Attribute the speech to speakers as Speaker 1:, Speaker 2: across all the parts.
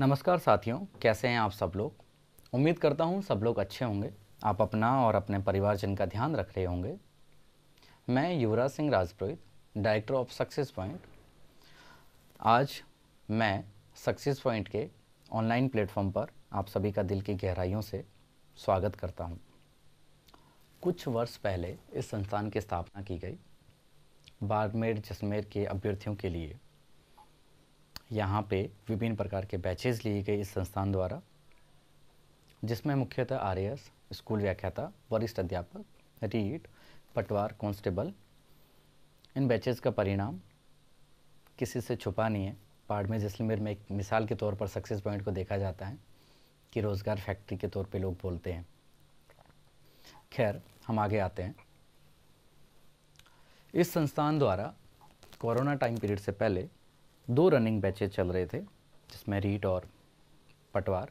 Speaker 1: नमस्कार साथियों कैसे हैं आप सब लोग उम्मीद करता हूं सब लोग अच्छे होंगे आप अपना और अपने परिवारजन का ध्यान रख रहे होंगे मैं Yuvraj Singh Rajpurohit director of success point आज मैं सक्सेस पॉइंट के ऑनलाइन प्लेटफॉर्म पर आप सभी का दिल की गहराइयों से स्वागत करता हूं कुछ वर्ष पहले इस संस्थान की स्थापना की गई बाड़मेर जसमेर के अभ्यर्थियों के लिए यहाँ पे विभिन्न प्रकार के बैचेज लिए गए इस संस्थान द्वारा जिसमें मुख्यतः आर स्कूल व्याख्याता वरिष्ठ अध्यापक रीट पटवार कांस्टेबल इन बैचेज का परिणाम किसी से छुपा नहीं है में जैसलमेर में एक मिसाल के तौर पर सक्सेस पॉइंट को देखा जाता है कि रोज़गार फैक्ट्री के तौर पे लोग बोलते हैं खैर हम आगे आते हैं इस संस्थान द्वारा कोरोना टाइम पीरियड से पहले दो रनिंग बैचेज चल रहे थे जिसमें रीट और पटवार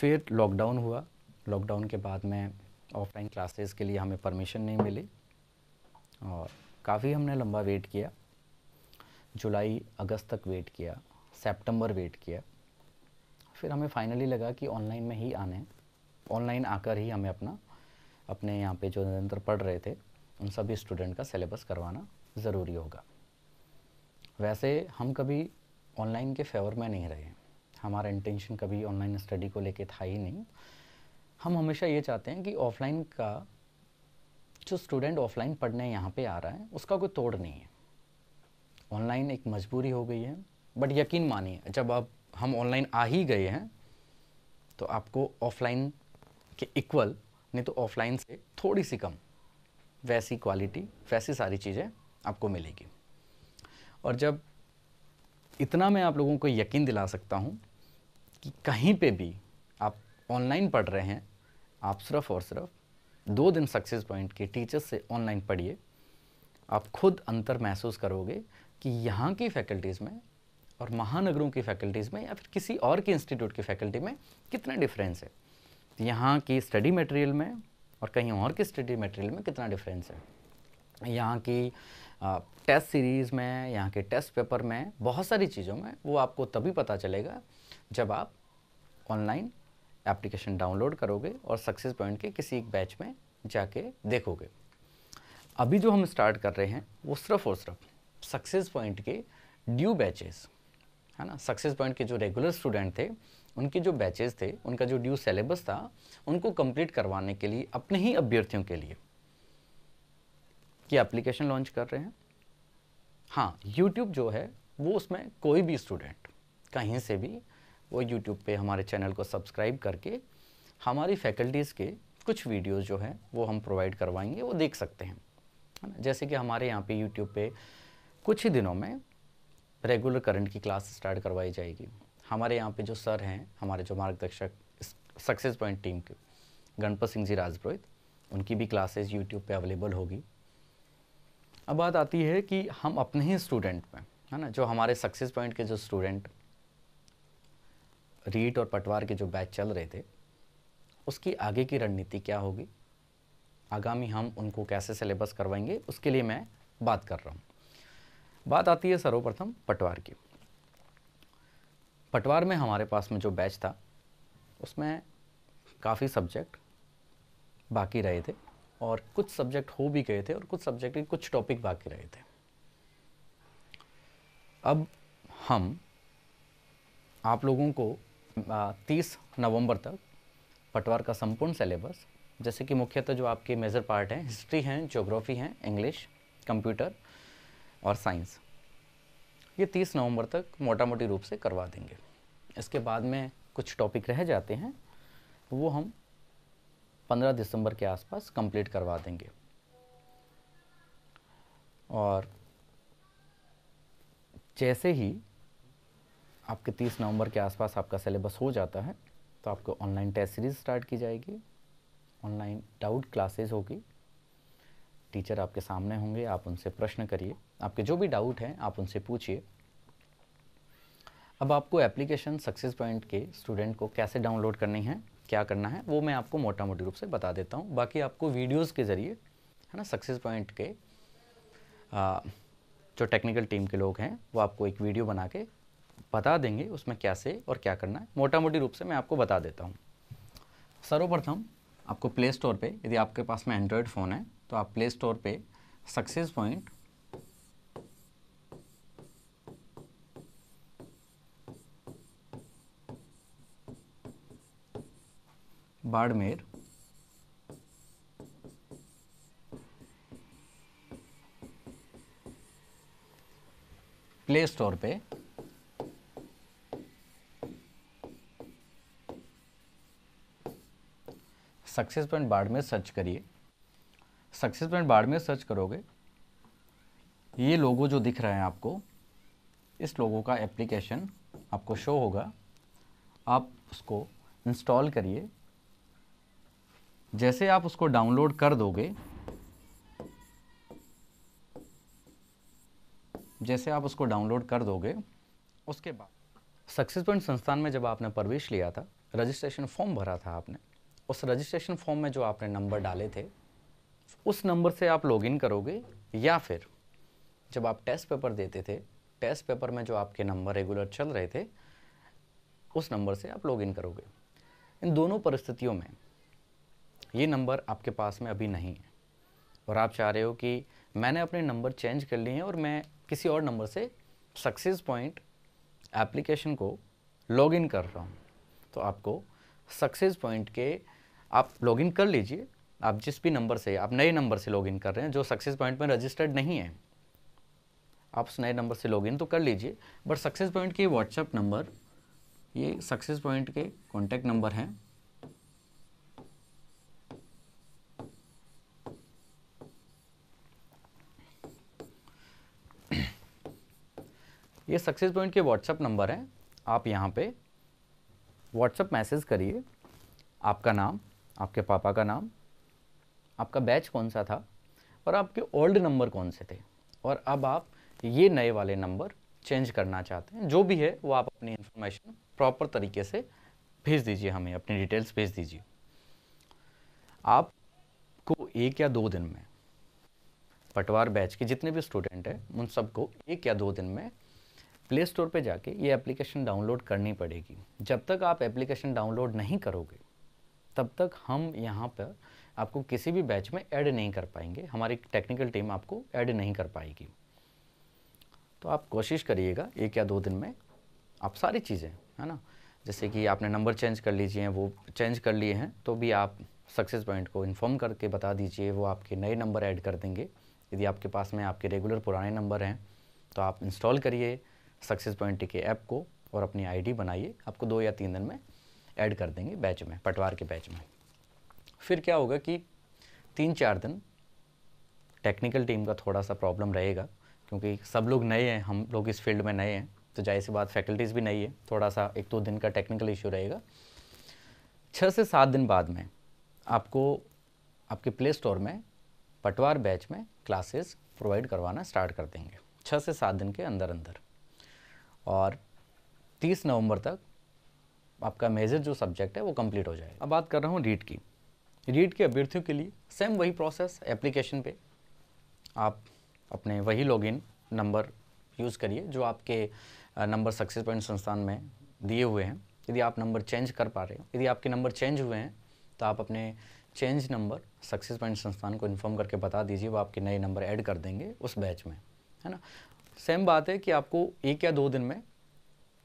Speaker 1: फिर लॉकडाउन हुआ लॉकडाउन के बाद में ऑफलाइन क्लासेस के लिए हमें परमिशन नहीं मिली और काफ़ी हमने लंबा वेट किया जुलाई अगस्त तक वेट किया सितंबर वेट किया फिर हमें फाइनली लगा कि ऑनलाइन में ही आने ऑनलाइन आकर ही हमें अपना अपने यहाँ पे जो निरंतर पढ़ रहे थे उन सभी स्टूडेंट का सिलेबस करवाना ज़रूरी होगा वैसे हम कभी ऑनलाइन के फेवर में नहीं रहे हमारा इंटेंशन कभी ऑनलाइन स्टडी को लेके था ही नहीं हम हमेशा ये चाहते हैं कि ऑफलाइन का जो स्टूडेंट ऑफलाइन पढ़ने यहाँ पे आ रहा है उसका कोई तोड़ नहीं है ऑनलाइन एक मजबूरी हो गई है बट यकीन मानिए जब आप हम ऑनलाइन आ ही गए हैं तो आपको ऑफलाइन के इक्वल नहीं तो ऑफलाइन से थोड़ी सी कम वैसी क्वालिटी वैसी सारी चीज़ें आपको मिलेगी और जब इतना मैं आप लोगों को यकीन दिला सकता हूँ कि कहीं पे भी आप ऑनलाइन पढ़ रहे हैं आप सिर्फ और सिर्फ दो दिन सक्सेस पॉइंट के टीचर्स से ऑनलाइन पढ़िए आप खुद अंतर महसूस करोगे कि यहाँ की फैकल्टीज़ में और महानगरों की फैकल्टीज़ में या फिर किसी और के इंस्टीट्यूट की फैकल्टी में कितना डिफरेंस है यहाँ की स्टडी मटेरियल में और कहीं और के स्टडी मटेरियल में कितना डिफरेंस है यहाँ की टेस्ट सीरीज़ में यहाँ के टेस्ट पेपर में बहुत सारी चीज़ों में वो आपको तभी पता चलेगा जब आप ऑनलाइन एप्लीकेशन डाउनलोड करोगे और सक्सेस पॉइंट के किसी एक बैच में जाके देखोगे अभी जो हम स्टार्ट कर रहे हैं वो सिर्फ और सिर्फ सक्सेस पॉइंट के ड्यू बैचेस है ना सक्सेस पॉइंट के जो रेगुलर स्टूडेंट थे उनके जो बैचेस थे उनका जो ड्यू सेलेबस था उनको कंप्लीट करवाने के लिए अपने ही अभ्यर्थियों के लिए कि एप्लीकेशन लॉन्च कर रहे हैं हाँ यूट्यूब जो है वो उसमें कोई भी स्टूडेंट कहीं से भी वो यूट्यूब पे हमारे चैनल को सब्सक्राइब करके हमारी फैकल्टीज़ के कुछ वीडियोस जो हैं वो हम प्रोवाइड करवाएंगे वो देख सकते हैं है ना जैसे कि हमारे यहाँ पे यूट्यूब पे कुछ ही दिनों में रेगुलर करंट की क्लास स्टार्ट करवाई जाएगी हमारे यहाँ पे जो सर हैं हमारे जो मार्गदर्शक सक्सेस पॉइंट टीम के गणपत सिंह जी राजपुरोहित उनकी भी क्लासेस यूट्यूब पे अवेलेबल होगी अब बात आती है कि हम अपने ही स्टूडेंट में है ना जो हमारे सक्सेस पॉइंट के जो स्टूडेंट रीट और पटवार के जो बैच चल रहे थे उसकी आगे की रणनीति क्या होगी आगामी हम उनको कैसे सिलेबस करवाएंगे उसके लिए मैं बात कर रहा हूँ बात आती है सर्वप्रथम पटवार की पटवार में हमारे पास में जो बैच था उसमें काफ़ी सब्जेक्ट बाकी रहे थे और कुछ सब्जेक्ट हो भी गए थे और कुछ सब्जेक्ट के कुछ टॉपिक बाकी रहे थे अब हम आप लोगों को तीस नवंबर तक पटवार का संपूर्ण सिलेबस जैसे कि मुख्यतः जो आपके मेजर पार्ट हैं हिस्ट्री हैं जोग्राफी हैं इंग्लिश कंप्यूटर और साइंस ये तीस नवंबर तक मोटा मोटी रूप से करवा देंगे इसके बाद में कुछ टॉपिक रह जाते हैं वो हम पंद्रह दिसंबर के आसपास कंप्लीट करवा देंगे और जैसे ही आपके 30 नवंबर के आसपास आपका सिलेबस हो जाता है तो आपको ऑनलाइन टेस्ट सीरीज़ स्टार्ट की जाएगी ऑनलाइन डाउट क्लासेस होगी टीचर आपके सामने होंगे आप उनसे प्रश्न करिए आपके जो भी डाउट हैं आप उनसे पूछिए अब आपको एप्लीकेशन सक्सेस पॉइंट के स्टूडेंट को कैसे डाउनलोड करनी है क्या करना है वो मैं आपको मोटा मोटी रूप से बता देता हूँ बाकी आपको वीडियोज़ के ज़रिए है ना सक्सेस पॉइंट के आ, जो टेक्निकल टीम के लोग हैं वो आपको एक वीडियो बना के बता देंगे उसमें कैसे और क्या करना है मोटा मोटी रूप से मैं आपको बता देता हूँ सर्वप्रथम आपको प्ले स्टोर पर यदि आपके पास में एंड्रॉयड फ़ोन है तो आप प्ले स्टोर पर success point Barmer play store पे सक्सेस पॉइंट में सर्च करिए सक्सेस पॉइंट में सर्च करोगे ये लोगो जो दिख रहा है आपको इस लोगो का एप्लीकेशन आपको शो होगा आप उसको इंस्टॉल करिए जैसे आप उसको डाउनलोड कर दोगे जैसे आप उसको डाउनलोड कर दोगे उसके बाद सक्सेस पॉइंट संस्थान में जब आपने प्रवेश लिया था रजिस्ट्रेशन फॉर्म भरा था आपने उस रजिस्ट्रेशन फॉर्म में जो आपने नंबर डाले थे उस नंबर से आप लॉगिन करोगे या फिर जब आप टेस्ट पेपर देते थे टेस्ट पेपर में जो आपके नंबर रेगुलर चल रहे थे उस नंबर से आप लॉगिन करोगे इन दोनों परिस्थितियों में ये नंबर आपके पास में अभी नहीं है और आप चाह रहे हो कि मैंने अपने नंबर चेंज कर लिए हैं और मैं किसी और नंबर से सक्सेस पॉइंट एप्लीकेशन को लॉगिन कर रहा हूँ तो आपको सक्सेस पॉइंट के आप लॉगिन कर लीजिए आप जिस भी नंबर से आप नए नंबर से लॉगिन कर रहे हैं जो सक्सेस पॉइंट में रजिस्टर्ड नहीं है आप उस नए नंबर से लॉगिन तो कर लीजिए बट सक्सेस पॉइंट के व्हाट्सएप नंबर ये सक्सेस पॉइंट के कॉन्टैक्ट नंबर हैं ये सक्सेस पॉइंट के व्हाट्सअप नंबर हैं आप यहाँ पे व्हाट्सअप मैसेज करिए आपका नाम आपके पापा का नाम आपका बैच कौन सा था और आपके ओल्ड नंबर कौन से थे और अब आप ये नए वाले नंबर चेंज करना चाहते हैं जो भी है वो आप अपनी इन्फॉर्मेशन प्रॉपर तरीके से भेज दीजिए हमें अपनी डिटेल्स भेज दीजिए आपको एक या दो दिन में पटवार बैच के जितने भी स्टूडेंट हैं उन सबको एक या दो दिन में प्ले स्टोर पर जाके ये एप्लीकेशन डाउनलोड करनी पड़ेगी जब तक आप एप्लीकेशन डाउनलोड नहीं करोगे तब तक हम यहाँ पर आपको किसी भी बैच में ऐड नहीं कर पाएंगे हमारी टेक्निकल टीम आपको ऐड नहीं कर पाएगी तो आप कोशिश करिएगा एक या दो दिन में आप सारी चीज़ें है ना जैसे कि आपने नंबर चेंज कर लीजिए वो चेंज कर लिए हैं तो भी आप सक्सेस पॉइंट को इन्फॉर्म करके बता दीजिए वो आपके नए नंबर ऐड कर देंगे यदि आपके पास में आपके रेगुलर पुराने नंबर हैं तो आप इंस्टॉल करिए सक्सेस पॉइंट के ऐप को और अपनी आईडी बनाइए आपको दो या तीन दिन में ऐड कर देंगे बैच में पटवार के बैच में फिर क्या होगा कि तीन चार दिन टेक्निकल टीम का थोड़ा सा प्रॉब्लम रहेगा क्योंकि सब लोग नए हैं हम लोग इस फील्ड में नए हैं तो जाहिर सी बात फैकल्टीज़ भी नई है थोड़ा सा एक दो तो दिन का टेक्निकल इशू रहेगा छः से सात दिन बाद में आपको आपके प्ले स्टोर में पटवार बैच में क्लासेस प्रोवाइड करवाना स्टार्ट कर देंगे छः से सात दिन के अंदर अंदर और 30 नवंबर तक आपका मेजर जो सब्जेक्ट है वो कंप्लीट हो जाएगा अब बात कर रहा हूँ रीट की रीट के अभ्यर्थियों के लिए सेम वही प्रोसेस एप्लीकेशन पे आप अपने वही लॉगिन नंबर यूज़ करिए जो आपके नंबर सक्सेस पॉइंट संस्थान में दिए हुए हैं यदि आप नंबर चेंज कर पा रहे हो यदि आपके नंबर चेंज हुए हैं तो आप अपने चेंज नंबर सक्सेस पॉइंट संस्थान को इन्फॉर्म करके बता दीजिए वो आपके नए नंबर ऐड कर देंगे उस बैच में है ना सेम बात है कि आपको एक या दो दिन में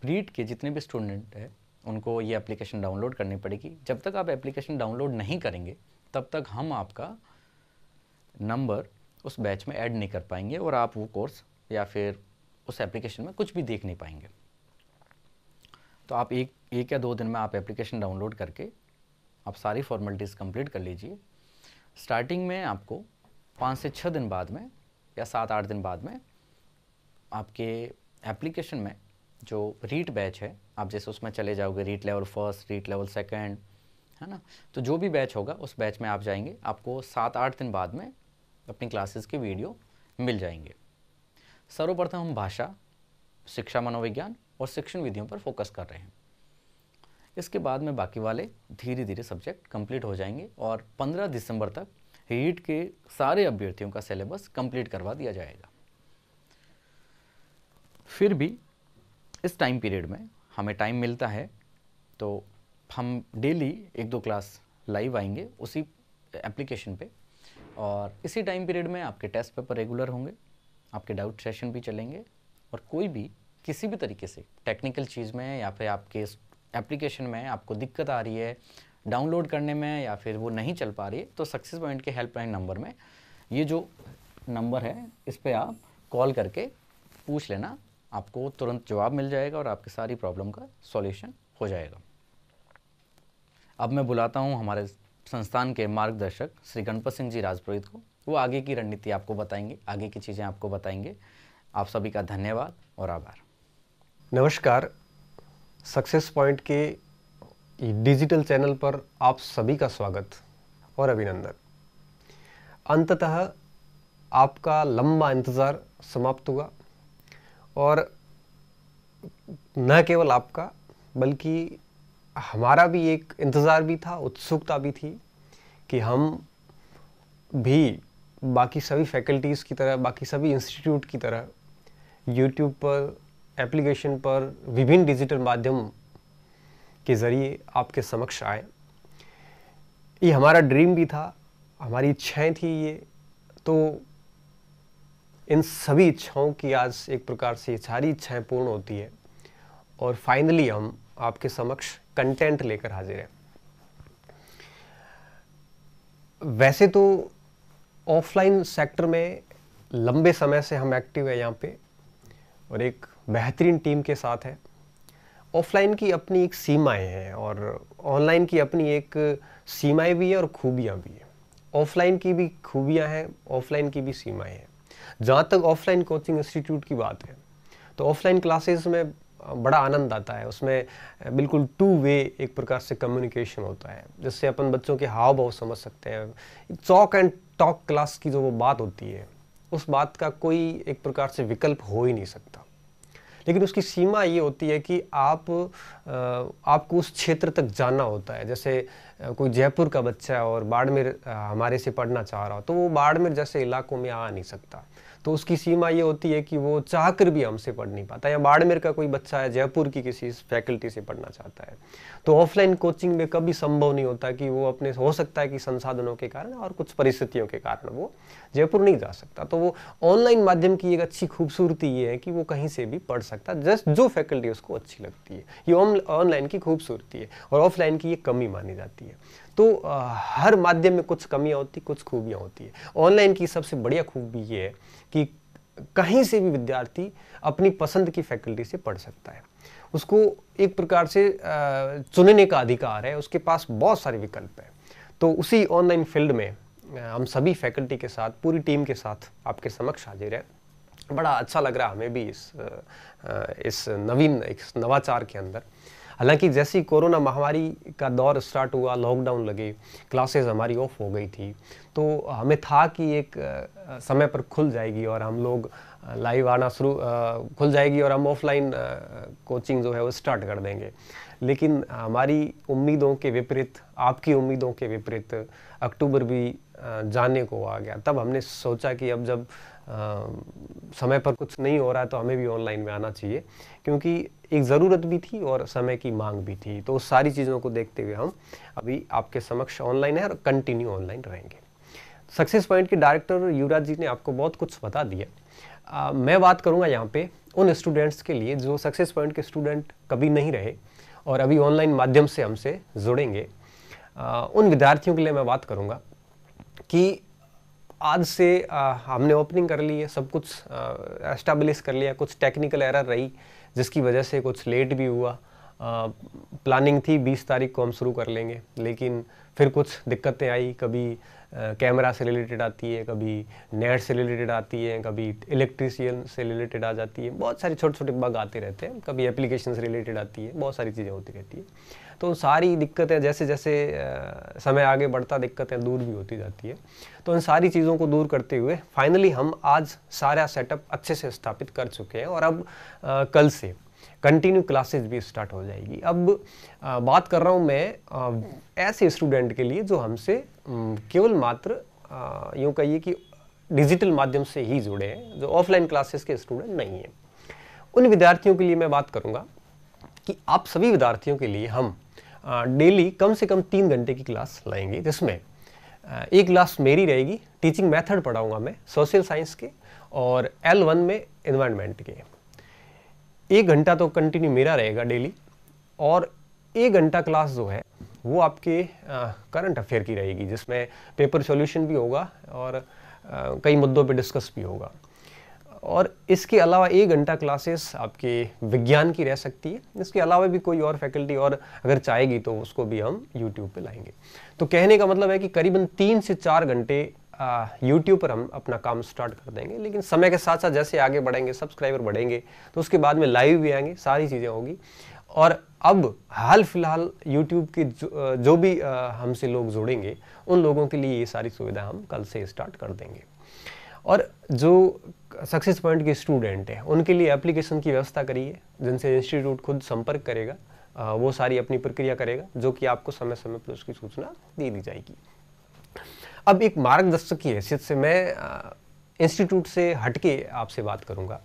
Speaker 1: रीट के जितने भी स्टूडेंट हैं उनको ये एप्लीकेशन डाउनलोड करनी पड़ेगी जब तक आप एप्लीकेशन डाउनलोड नहीं करेंगे तब तक हम आपका नंबर उस बैच में ऐड नहीं कर पाएंगे और आप वो कोर्स या फिर उस एप्लीकेशन में कुछ भी देख नहीं पाएंगे तो आप एक एक या दो दिन में आप एप्लीकेशन डाउनलोड करके आप सारी फॉर्मेलिटीज़ कंप्लीट कर लीजिए स्टार्टिंग में आपको पाँच से छः दिन बाद में या सात आठ दिन बाद में आपके एप्लीकेशन में जो रीट बैच है आप जैसे उसमें चले जाओगे REET level first REET level second है ना तो जो भी बैच होगा उस बैच में आप जाएंगे आपको सात आठ दिन बाद में अपनी क्लासेस की वीडियो मिल जाएंगे सर्वप्रथम हम भाषा शिक्षा मनोविज्ञान और शिक्षण विधियों पर फोकस कर रहे हैं इसके बाद में बाकी वाले धीरे धीरे सब्जेक्ट कंप्लीट हो जाएंगे और 15 दिसंबर तक रीट के सारे अभ्यर्थियों का सिलेबस कंप्लीट करवा दिया जाएगा फिर भी इस टाइम पीरियड में हमें टाइम मिलता है तो हम डेली एक दो क्लास लाइव आएंगे उसी एप्लीकेशन पे और इसी टाइम पीरियड में आपके टेस्ट पेपर रेगुलर होंगे आपके डाउट सेशन भी चलेंगे और कोई भी किसी भी तरीके से टेक्निकल चीज़ में या फिर आपके एप्लीकेशन में आपको दिक्कत आ रही है डाउनलोड करने में या फिर वो नहीं चल पा रही है तो सक्सेस पॉइंट के हेल्पलाइन नंबर में ये जो नंबर है इस पर आप कॉल करके पूछ लेना आपको तुरंत जवाब मिल जाएगा और आपकी सारी प्रॉब्लम का सॉल्यूशन हो जाएगा अब मैं बुलाता हूँ हमारे संस्थान के मार्गदर्शक श्री गणपत सिंह जी राजपुरोहित को वो आगे की रणनीति आपको बताएंगे आगे की चीज़ें आपको बताएंगे आप सभी का धन्यवाद और आभार
Speaker 2: नमस्कार सक्सेस पॉइंट के डिजिटल चैनल पर आप सभी का स्वागत और अभिनंदन अंततः आपका लंबा इंतज़ार समाप्त हुआ और न केवल आपका बल्कि हमारा भी एक इंतज़ार भी था उत्सुकता भी थी कि हम भी बाकी सभी फैकल्टीज़ की तरह बाकी सभी इंस्टीट्यूट की तरह यूट्यूब पर एप्लीकेशन पर विभिन्न डिजिटल माध्यम के ज़रिए आपके समक्ष आए ये हमारा ड्रीम भी था हमारी इच्छाएं थी ये तो इन सभी इच्छाओं की आज एक प्रकार से सारी इच्छाएं पूर्ण होती है और फाइनली हम आपके समक्ष कंटेंट लेकर हाजिर हैं वैसे तो ऑफलाइन सेक्टर में लंबे समय से हम एक्टिव हैं यहाँ पे और एक बेहतरीन टीम के साथ है ऑफलाइन की अपनी एक सीमाएं हैं और ऑनलाइन की अपनी एक सीमाएं भी है और खूबियाँ भी है ऑफलाइन की भी खूबियाँ हैं ऑफलाइन की भी सीमाएं हैं जहाँ तक ऑफलाइन कोचिंग इंस्टीट्यूट की बात है तो ऑफलाइन क्लासेस में बड़ा आनंद आता है उसमें बिल्कुल टू वे एक प्रकार से कम्युनिकेशन होता है जिससे अपन बच्चों के हाव भाव समझ सकते हैं चौक एंड टॉक क्लास की जो वो बात होती है उस बात का कोई एक प्रकार से विकल्प हो ही नहीं सकता लेकिन उसकी सीमा ये होती है कि आप आपको उस क्षेत्र तक जाना होता है जैसे कोई जयपुर का बच्चा है और बाड़मेर हमारे से पढ़ना चाह रहा हो तो वो बाड़मेर जैसे इलाकों में आ नहीं सकता तो उसकी सीमा ये होती है कि वो चाहकर भी हमसे पढ़ नहीं पाता या बाड़मेर का कोई बच्चा है जयपुर की किसी फैकल्टी से पढ़ना चाहता है तो ऑफलाइन कोचिंग में कभी संभव नहीं होता कि वो अपने हो सकता है कि संसाधनों के कारण और कुछ परिस्थितियों के कारण वो जयपुर नहीं जा सकता तो वो ऑनलाइन माध्यम की एक अच्छी खूबसूरती ये है कि वो कहीं से भी पढ़ सकता जस्ट जो फैकल्टी उसको अच्छी लगती है ये ऑनलाइन की खूबसूरती है और ऑफलाइन की ये कमी मानी जाती है तो हर माध्यम में कुछ कमियां होती कुछ खूबियां होती है ऑनलाइन की सबसे बढ़िया खूबी ये है कि कहीं से भी विद्यार्थी अपनी पसंद की फैकल्टी से पढ़ सकता है उसको एक प्रकार से चुनने का अधिकार है उसके पास बहुत सारे विकल्प हैं तो उसी ऑनलाइन फील्ड में हम सभी फैकल्टी के साथ पूरी टीम के साथ आपके समक्ष हाजिर है बड़ा अच्छा लग रहा है हमें भी इस इस नवीन इस नवाचार के अंदर हालांकि जैसे ही कोरोना महामारी का दौर स्टार्ट हुआ लॉकडाउन लगे क्लासेस हमारी ऑफ हो गई थी तो हमें था कि एक समय पर खुल जाएगी और हम लोग लाइव आना शुरू खुल जाएगी और हम ऑफलाइन कोचिंग जो है वो स्टार्ट कर देंगे लेकिन हमारी उम्मीदों के विपरीत आपकी उम्मीदों के विपरीत अक्टूबर भी जाने को आ गया तब हमने सोचा कि अब जब समय पर कुछ नहीं हो रहा है तो हमें भी ऑनलाइन में आना चाहिए क्योंकि एक ज़रूरत भी थी और समय की मांग भी थी तो सारी चीज़ों को देखते हुए हम अभी आपके समक्ष ऑनलाइन है और कंटिन्यू ऑनलाइन रहेंगे सक्सेस पॉइंट के डायरेक्टर युवराज जी ने आपको बहुत कुछ बता दिया आ, मैं बात करूँगा यहाँ पे उन स्टूडेंट्स के लिए जो सक्सेस पॉइंट के स्टूडेंट कभी नहीं रहे और अभी ऑनलाइन माध्यम से हमसे जुड़ेंगे आ, उन विद्यार्थियों के लिए मैं बात करूँगा कि आज से आ, हमने ओपनिंग कर ली है सब कुछ एस्टाब्लिश कर लिया कुछ टेक्निकल एरर रही जिसकी वजह से कुछ लेट भी हुआ आ, प्लानिंग थी 20 तारीख को हम शुरू कर लेंगे लेकिन फिर कुछ दिक्कतें आई कभी कैमरा से रिलेटेड आती है कभी नेट से रिलेटेड आती है कभी इलेक्ट्रिसियन से रिलेटेड आ जाती है बहुत सारी छोटे छोटे बग आते रहते हैं कभी एप्लीकेशन से रिलेटेड आती है बहुत सारी चीज़ें होती रहती है तो सारी दिक्कतें जैसे जैसे समय आगे बढ़ता दिक्कतें दूर भी होती जाती है तो उन सारी चीज़ों को दूर करते हुए फाइनली हम आज सारा सेटअप अच्छे से स्थापित कर चुके हैं और अब आ, कल से कंटिन्यू क्लासेस भी स्टार्ट हो जाएगी अब आ, बात कर रहा हूँ मैं आ, ऐसे स्टूडेंट के लिए जो हमसे केवल मात्र यूँ कहिए कि डिजिटल माध्यम से ही जुड़े हैं जो ऑफलाइन क्लासेस के स्टूडेंट नहीं हैं उन विद्यार्थियों के लिए मैं बात करूँगा कि आप सभी विद्यार्थियों के लिए हम डेली कम से कम तीन घंटे की क्लास लाएंगे जिसमें एक क्लास मेरी रहेगी टीचिंग मेथड पढ़ाऊँगा मैं सोशल साइंस के और एल वन में इन्वायरमेंट के एक घंटा तो कंटिन्यू मेरा रहेगा डेली और एक घंटा क्लास जो है वो आपके करंट अफेयर की रहेगी जिसमें पेपर सॉल्यूशन भी होगा और आ, कई मुद्दों पे डिस्कस भी होगा और इसके अलावा एक घंटा क्लासेस आपके विज्ञान की रह सकती है इसके अलावा भी कोई और फैकल्टी और अगर चाहेगी तो उसको भी हम यूट्यूब पे लाएंगे तो कहने का मतलब है कि करीबन तीन से चार घंटे यूट्यूब पर हम अपना काम स्टार्ट कर देंगे लेकिन समय के साथ साथ जैसे आगे बढ़ेंगे सब्सक्राइबर बढ़ेंगे तो उसके बाद में लाइव भी आएंगे सारी चीज़ें होगी और अब हाल फिलहाल यूट्यूब की जो, जो भी हमसे लोग जुड़ेंगे उन लोगों के लिए ये सारी सुविधा हम कल से स्टार्ट कर देंगे और जो सक्सेस पॉइंट के स्टूडेंट हैं उनके लिए एप्लीकेशन की व्यवस्था करिए जिनसे इंस्टीट्यूट खुद संपर्क करेगा वो सारी अपनी प्रक्रिया करेगा जो कि आपको समय समय पर उसकी सूचना दे दी जाएगी अब एक मार्गदर्शक की हैसियत से मैं इंस्टीट्यूट से हटके आपसे बात करूँगा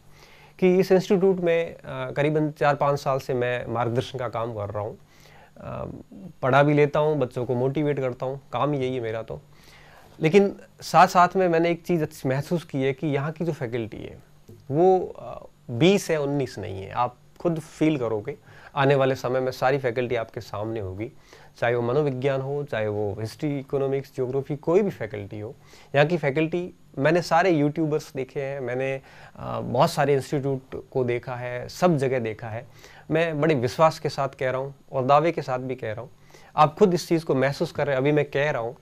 Speaker 2: कि इस इंस्टीट्यूट में करीबन चार पाँच साल से मैं मार्गदर्शन का काम कर रहा हूँ पढ़ा भी लेता हूँ बच्चों को मोटिवेट करता हूँ काम यही है मेरा तो लेकिन साथ साथ में मैंने एक चीज़ अच्छी महसूस की है कि यहाँ की जो फैकल्टी है वो बीस है उन्नीस नहीं है आप खुद फील करोगे आने वाले समय में सारी फैकल्टी आपके सामने होगी चाहे वो मनोविज्ञान हो चाहे वो हिस्ट्री इकोनॉमिक्स ज्योग्राफी कोई भी फैकल्टी हो यहाँ की फैकल्टी मैंने सारे यूट्यूबर्स देखे हैं मैंने बहुत सारे इंस्टीट्यूट को देखा है सब जगह देखा है मैं बड़े विश्वास के साथ कह रहा हूँ और दावे के साथ भी कह रहा हूँ आप खुद इस चीज़ को महसूस कर रहे हैं अभी मैं कह रहा हूँ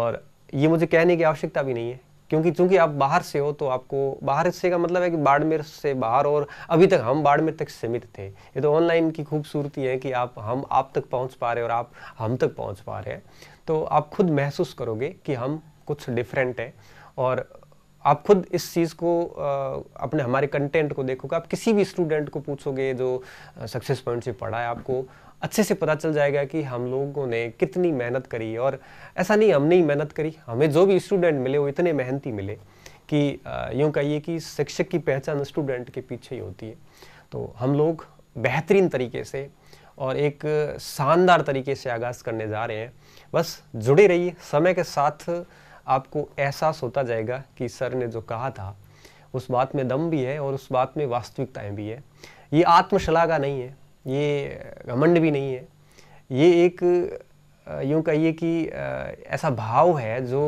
Speaker 2: और ये मुझे कहने की आवश्यकता भी नहीं है क्योंकि चूंकि आप बाहर से हो तो आपको बाहर से का मतलब है कि बाड़मेर से बाहर और अभी तक हम बाड़मेर तक सीमित थे ये तो ऑनलाइन की खूबसूरती है कि आप हम आप तक पहुंच पा रहे हैं और आप हम तक पहुंच पा रहे हैं तो आप खुद महसूस करोगे कि हम कुछ डिफरेंट है और आप खुद इस चीज़ को अपने हमारे कंटेंट को देखोगे आप किसी भी स्टूडेंट को पूछोगे जो सक्सेस पॉइंट से पढ़ा है आपको अच्छे से पता चल जाएगा कि हम लोगों ने कितनी मेहनत करी और ऐसा नहीं हमने ही मेहनत करी हमें जो भी स्टूडेंट मिले वो इतने मेहनती मिले कि यूँ कहिए कि शिक्षक की पहचान स्टूडेंट के पीछे ही होती है तो हम लोग बेहतरीन तरीके से और एक शानदार तरीके से आगाज़ करने जा रहे हैं बस जुड़े रहिए समय के साथ आपको एहसास होता जाएगा कि सर ने जो कहा था उस बात में दम भी है और उस बात में वास्तविकताएं भी है ये आत्मशलाघा नहीं है ये घमंड भी नहीं है ये एक यूँ कहिए कि ऐसा भाव है जो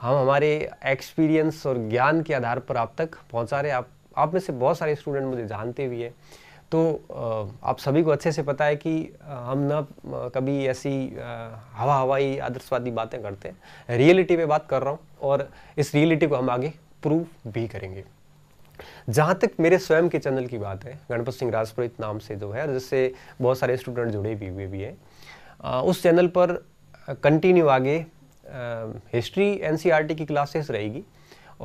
Speaker 2: हम हमारे एक्सपीरियंस और ज्ञान के आधार पर आप तक पहुंचा रहे आप आप में से बहुत सारे स्टूडेंट मुझे जानते भी हैं तो आप सभी को अच्छे से पता है कि हम ना कभी ऐसी हवा हवाई आदर्शवादी बातें करते हैं रियलिटी पे बात कर रहा हूँ और इस रियलिटी को हम आगे प्रूव भी करेंगे जहाँ तक मेरे स्वयं के चैनल की बात है गणपत सिंह राजपुरोहित नाम से जो है जिससे बहुत सारे स्टूडेंट जुड़े भी हुए भी हैं उस चैनल पर कंटिन्यू आगे हिस्ट्री एन e की क्लासेस रहेगी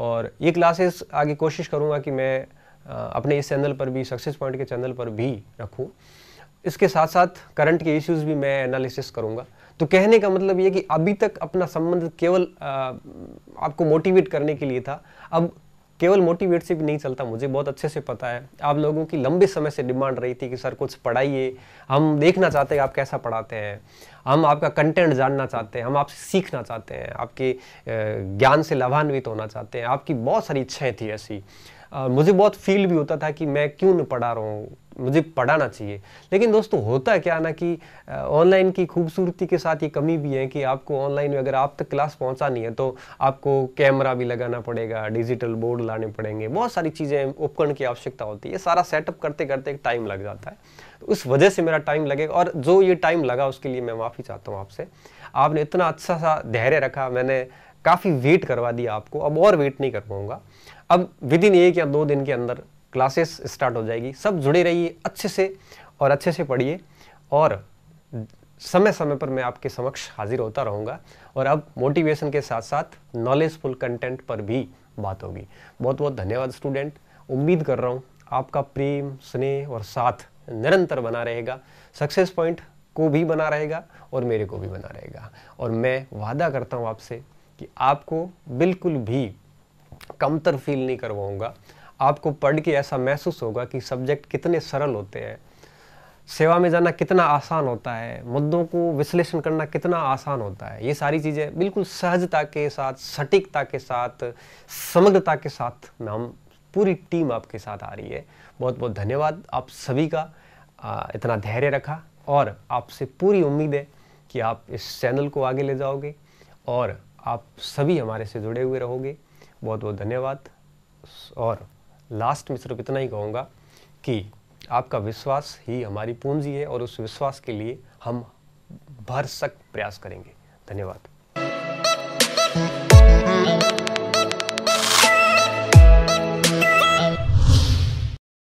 Speaker 2: और ये क्लासेस आगे कोशिश करूँगा कि मैं अपने इस चैनल पर भी सक्सेस पॉइंट के चैनल पर भी रखूँ इसके साथ साथ करंट के इश्यूज भी मैं एनालिसिस करूँगा तो कहने का मतलब ये कि अभी तक अपना संबंध केवल आपको मोटिवेट करने के लिए था अब केवल मोटिवेट से भी नहीं चलता मुझे बहुत अच्छे से पता है आप लोगों की लंबे समय से डिमांड रही थी कि सर कुछ पढ़ाइए हम देखना चाहते हैं आप कैसा पढ़ाते हैं हम आपका कंटेंट जानना चाहते हैं हम आपसे सीखना चाहते हैं आपके ज्ञान से लाभान्वित होना चाहते हैं आपकी बहुत सारी इच्छाएँ थी ऐसी मुझे बहुत फील भी होता था कि मैं क्यों न पढ़ा रहा हूँ मुझे पढ़ाना चाहिए लेकिन दोस्तों होता है क्या ना कि ऑनलाइन की खूबसूरती के साथ ये कमी भी है कि आपको ऑनलाइन में अगर आप तक क्लास पहुंचानी है तो आपको कैमरा भी लगाना पड़ेगा डिजिटल बोर्ड लाने पड़ेंगे बहुत सारी चीज़ें उपकरण की आवश्यकता होती है सारा सेटअप करते करते टाइम लग जाता है तो उस वजह से मेरा टाइम लगेगा और जो ये टाइम लगा उसके लिए मैं माफ़ी चाहता हूँ आपसे आपने इतना अच्छा सा धैर्य रखा मैंने काफ़ी वेट करवा दिया आपको अब और वेट नहीं कर पाऊँगा अब विद इन एक या दो दिन के अंदर क्लासेस स्टार्ट हो जाएगी सब जुड़े रहिए अच्छे से और अच्छे से पढ़िए और समय समय पर मैं आपके समक्ष हाजिर होता रहूँगा और अब मोटिवेशन के साथ साथ नॉलेजफुल कंटेंट पर भी बात होगी बहुत बहुत धन्यवाद स्टूडेंट उम्मीद कर रहा हूँ आपका प्रेम स्नेह और साथ निरंतर बना रहेगा सक्सेस पॉइंट को भी बना रहेगा और मेरे को भी बना रहेगा और मैं वादा करता हूँ आपसे कि आपको बिल्कुल भी कमतर फील नहीं करवाऊँगा आपको पढ़ के ऐसा महसूस होगा कि सब्जेक्ट कितने सरल होते हैं सेवा में जाना कितना आसान होता है मुद्दों को विश्लेषण करना कितना आसान होता है ये सारी चीज़ें बिल्कुल सहजता के साथ सटीकता के साथ समग्रता के साथ में हम पूरी टीम आपके साथ आ रही है बहुत बहुत धन्यवाद आप सभी का इतना धैर्य रखा और आपसे पूरी उम्मीद है कि आप इस चैनल को आगे ले जाओगे और आप सभी हमारे से जुड़े हुए रहोगे बहुत बहुत धन्यवाद और लास्ट में सिर्फ इतना ही कहूँगा कि आपका विश्वास ही हमारी पूंजी है और उस विश्वास के लिए हम भरसक प्रयास करेंगे धन्यवाद